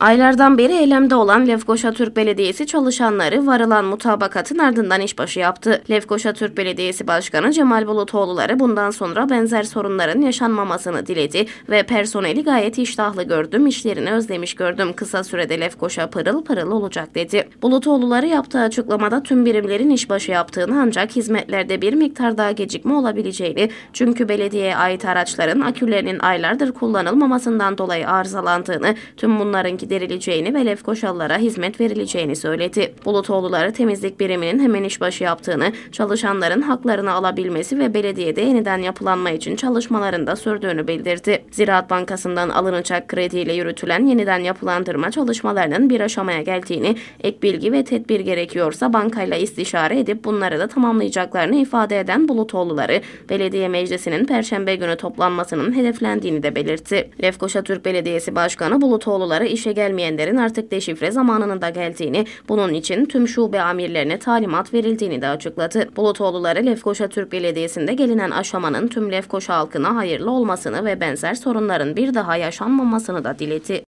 Aylardan beri eylemde olan Lefkoşa Türk Belediyesi çalışanları varılan mutabakatın ardından işbaşı yaptı. Lefkoşa Türk Belediyesi Başkanı Cemal Bulutoğluları bundan sonra benzer sorunların yaşanmamasını diledi ve personeli gayet iştahlı gördüm, işlerini özlemiş gördüm. Kısa sürede Lefkoşa pırıl pırıl olacak dedi. Bulutoğluları yaptığı açıklamada tüm birimlerin işbaşı yaptığını ancak hizmetlerde bir miktar daha gecikme olabileceğini, çünkü belediyeye ait araçların akülerinin aylardır kullanılmamasından dolayı arızalandığını, tüm bunların gidilmesi giderileceğini ve Lefkoşalılara hizmet verileceğini söyledi. Bulutoğluları temizlik biriminin hemen işbaşı yaptığını, çalışanların haklarını alabilmesi ve belediyede yeniden yapılanma için çalışmalarında sürdüğünü bildirdi. Ziraat Bankası'ndan alınacak krediyle yürütülen yeniden yapılandırma çalışmalarının bir aşamaya geldiğini, ek bilgi ve tedbir gerekiyorsa bankayla istişare edip bunları da tamamlayacaklarını ifade eden Bulutoğluları, belediye meclisinin perşembe günü toplanmasının hedeflendiğini de belirtti. Lefkoşa Türk Belediyesi Başkanı Bulutoğluları işe gelmeyenlerin artık deşifre zamanının da geldiğini, bunun için tüm şube amirlerine talimat verildiğini de açıkladı. Bulutoğluları Lefkoşa Türk Belediyesi'nde gelinen aşamanın tüm Lefkoşa halkına hayırlı olmasını ve benzer sorunların bir daha yaşanmamasını da diledi.